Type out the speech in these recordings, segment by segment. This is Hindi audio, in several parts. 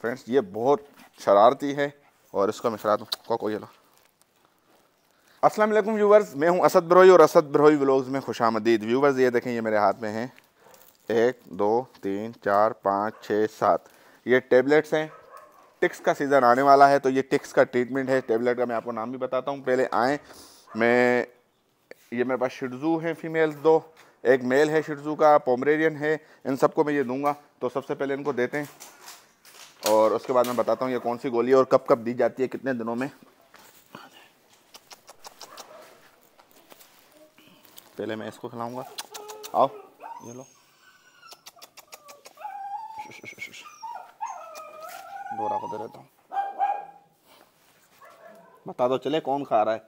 फ्रेंड्स ये बहुत शरारती है और इसको मैं शरारत कोको ये लो अस्सलाम वालेकुम व्यूवर्स मैं हूँ असद ब्रोही और असद ब्रोही व्लॉग्स में खुश आमदीद व्यूवर्स ये देखें ये मेरे हाथ में हैं एक दो तीन चार पाँच छः सात ये टेबलेट्स हैं टिक्स का सीज़न आने वाला है तो ये टिक्स का ट्रीटमेंट है टेबलेट का मैं आपको नाम भी बताता हूँ पहले आएँ मैं ये मेरे पास शिडजू हैं फीमेल दो एक मेल है शिडजू का पोमरेरियन है इन सबको मैं ये दूंगा तो सबसे पहले इनको देते हैं और उसके बाद मैं बताता हूँ ये कौन सी गोली और कब कब दी जाती है कितने दिनों में पहले मैं इसको खिलाऊंगा आओ ये लो डोरा को दे देता हूँ बता दो चले कौन खा रहा है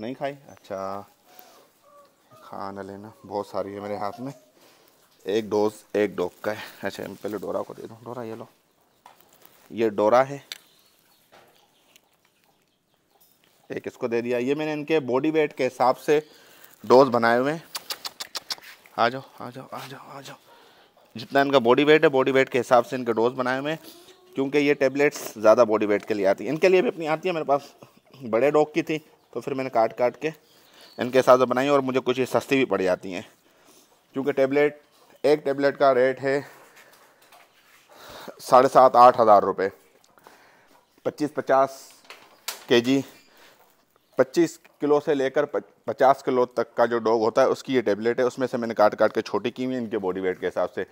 नहीं खाई अच्छा खाना लेना बहुत सारी है मेरे हाथ में एक डोज एक डॉग का है अच्छा मैं पहले डोरा को दे दूँ डोरा ये लो ये डोरा है एक इसको दे दिया ये मैंने इनके बॉडी वेट के हिसाब से डोज बनाए हुए हैं आ जाओ आ जाओ आ जाओ आ जाओ जितना इनका बॉडी वेट है बॉडी वेट के हिसाब से इनके डोज बनाए हुए हैं क्योंकि ये टेबलेट्स ज़्यादा बॉडी वेट के लिए आती है इनके लिए भी अपनी आती है मेरे पास बड़े डॉग की थी तो फिर मैंने काट काट के इनके हिसाब से बनाई और मुझे कुछ ये सस्ती भी पड़ जाती हैं क्योंकि टेबलेट एक टेबलेट का रेट है साढ़े सात आठ हज़ार रुपये पच्चीस पचास के जी पच्चीस किलो से लेकर पचास किलो तक का जो डॉग होता है उसकी ये टेबलेट है उसमें से मैंने काट काट के छोटी की हुई इनके बॉडी वेट के हिसाब से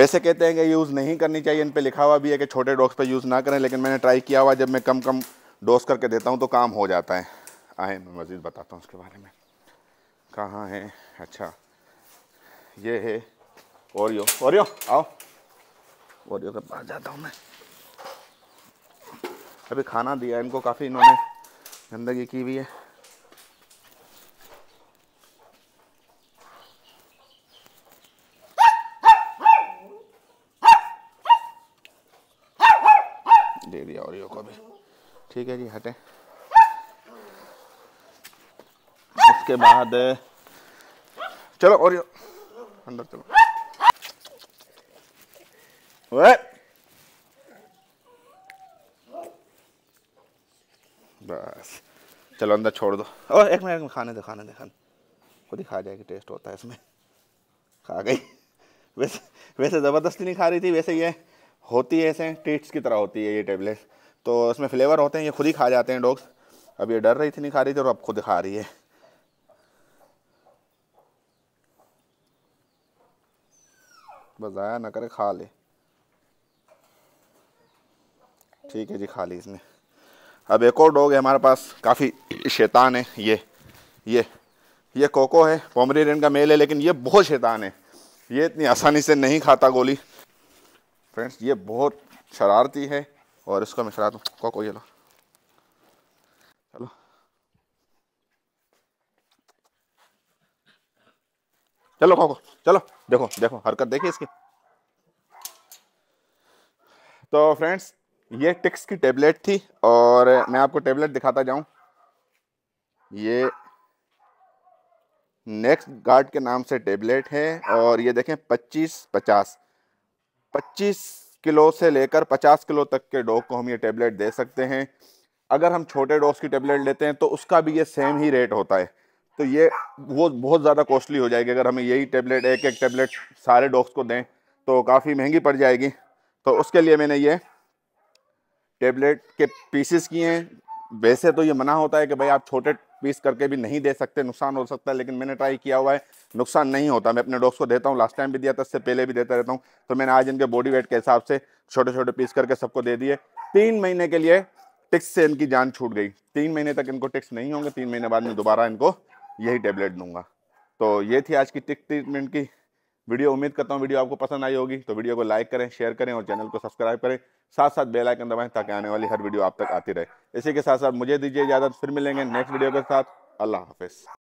वैसे कहते हैं कि यूज़ नहीं करनी चाहिए इन पर लिखा हुआ भी है कि छोटे डॉग्स पर यूज़ ना करें लेकिन मैंने ट्राई किया हुआ जब मैं कम कम डोज करके देता हूँ तो काम हो जाता है आए मैं मज़ीद बताता हूँ उसके बारे में कहाँ है अच्छा ये है ओरियो ओरियो आओ ओरियो के पास जाता हूँ मैं अभी खाना दिया इनको काफ़ी इन्होंने गंदगी की हुई है दे दिया ओरियो को भी ठीक है जी हटे उसके बाद चलो ओरियो अंदर चलो What? बस चलो अंदर छोड़ दो और एक मिनट खाने दे खाने दे खाने खुद ही खा जाएगी टेस्ट होता है इसमें खा गई वैसे वैसे ज़बरदस्ती नहीं खा रही थी वैसे ये होती है ऐसे टीट्स की तरह होती है ये टेबलेट तो इसमें फ्लेवर होते हैं ये खुद ही खा जाते हैं डॉग्स अब ये डर रही थी नहीं खा रही थी और अब खुद खा रही है बस ज़ाया ना करे खा ले ठीक है जी खा ली इसने अब एक और डॉग है हमारे पास काफ़ी शैतान है ये ये ये कोको है पोमरेरियन का मेल है लेकिन ये बहुत शैतान है ये इतनी आसानी से नहीं खाता गोली फ्रेंड्स ये बहुत शरारती है और इसको मैं खिला दूँ कोको ये लो चलो चलो कोको चलो देखो देखो हरकत देखिए इसकी तो फ्रेंड्स ये टिक्स की टेबलेट थी और मैं आपको टेबलेट दिखाता जाऊं ये नेक्स्ट गार्ड के नाम से टेबलेट है और ये देखें 25 50 25 किलो से लेकर 50 किलो तक के डॉग को हम ये टेबलेट दे सकते हैं अगर हम छोटे डॉग की टेबलेट लेते हैं तो उसका भी ये सेम ही रेट होता है तो ये वो बहुत ज़्यादा कॉस्टली हो जाएगी अगर हमें यही टेबलेट एक एक टेबलेट सारे डॉग्स को दें तो काफ़ी महंगी पड़ जाएगी तो उसके लिए मैंने ये टेबलेट के पीसेस किए हैं वैसे तो ये मना होता है कि भाई आप छोटे पीस करके भी नहीं दे सकते नुकसान हो सकता है लेकिन मैंने ट्राई किया हुआ है नुकसान नहीं होता मैं अपने डॉग्स को देता हूँ लास्ट टाइम भी दिया था इससे पहले भी देता रहता हूँ तो मैंने आज इनके बॉडी वेट के हिसाब से छोटे छोटे पीस करके सबको दे दिए तीन महीने के लिए टिक्स से इनकी जान छूट गई तीन महीने तक इनको टिक्स नहीं होंगे तीन महीने बाद में दोबारा इनको यही टेबलेट दूंगा तो ये थी आज की टिक ट्रीटमेंट की वीडियो उम्मीद करता हूँ वीडियो आपको पसंद आई होगी तो वीडियो को लाइक करें शेयर करें और चैनल को सब्सक्राइब करें साथ साथ बेल आइकन दबाएं ताकि आने वाली हर वीडियो आप तक आती रहे इसी के साथ साथ मुझे दीजिए इजाज़त फिर मिलेंगे नेक्स्ट वीडियो के साथ अल्लाह हाफिज़